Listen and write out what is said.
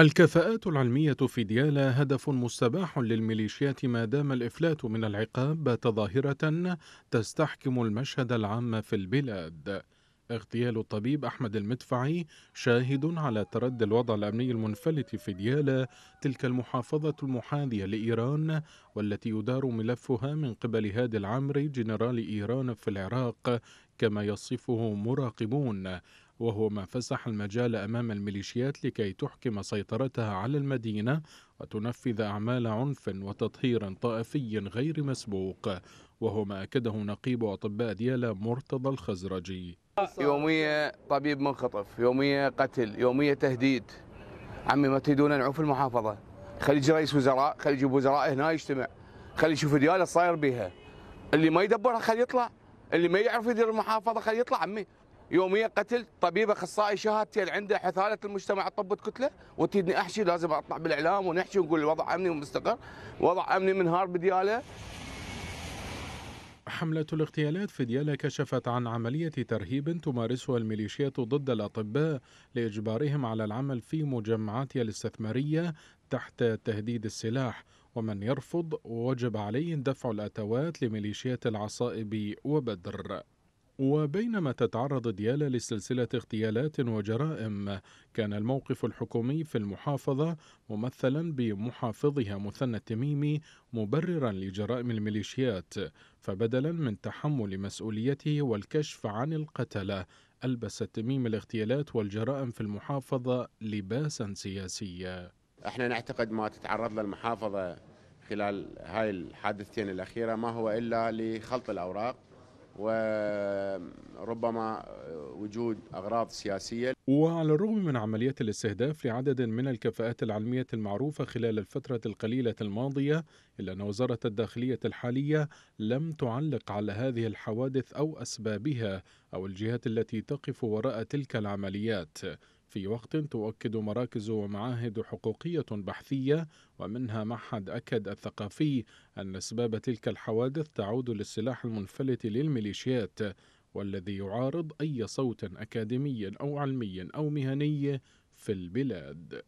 الكفاءات العلمية في ديالا هدف مستباح للميليشيات ما دام الإفلات من العقاب بات ظاهرة تستحكم المشهد العام في البلاد اغتيال الطبيب أحمد المدفعي شاهد على تردي الوضع الأمني المنفلت في ديالى تلك المحافظة المحاذية لإيران والتي يدار ملفها من قبل هادي العمري جنرال إيران في العراق كما يصفه مراقبون وهو ما فسح المجال امام الميليشيات لكي تحكم سيطرتها على المدينه وتنفذ اعمال عنف وتطهير طائفي غير مسبوق وهو ما اكده نقيب اطباء ديالى مرتضى الخزرجي يومية طبيب منخطف يومية قتل يومية تهديد عمي ما تريدون نعوف المحافظة خلي يجي رئيس وزراء خلي يجيب وزراء هنا يجتمع خلي يشوف دياله صاير بيها اللي ما يدبرها خلي يطلع اللي ما يعرف يدير المحافظة خلي يطلع عمي يوميا قتل طبيب اخصائي شهادتين عنده حثاله المجتمع طبت كتله وتيدني احشي لازم اطلع بالاعلام ونحشي ونقول الوضع امني ومستقر وضع امني منهار بدياله حملة الاغتيالات في ديالا كشفت عن عملية ترهيب تمارسها الميليشيات ضد الأطباء لإجبارهم على العمل في مجمعاتها الاستثمارية تحت تهديد السلاح ومن يرفض وجب عليه دفع الأتوات لميليشيات العصائب وبدر وبينما تتعرض ديالا لسلسلة اغتيالات وجرائم كان الموقف الحكومي في المحافظة ممثلا بمحافظها مثنى التميمي مبررا لجرائم الميليشيات فبدلا من تحمل مسؤوليته والكشف عن القتلة ألبس التميم الاغتيالات والجرائم في المحافظة لباسا سياسيا احنا نعتقد ما تتعرض له المحافظة خلال هاي الحادثتين الأخيرة ما هو إلا لخلط الأوراق وربما وجود أغراض سياسية وعلى الرغم من عمليات الاستهداف لعدد من الكفاءات العلمية المعروفة خلال الفترة القليلة الماضية إلا أن وزارة الداخلية الحالية لم تعلق على هذه الحوادث أو أسبابها أو الجهات التي تقف وراء تلك العمليات في وقت تؤكد مراكز ومعاهد حقوقية بحثية ومنها معهد أكد الثقافي أن أسباب تلك الحوادث تعود للسلاح المنفلت للميليشيات والذي يعارض أي صوت أكاديمي أو علمي أو مهني في البلاد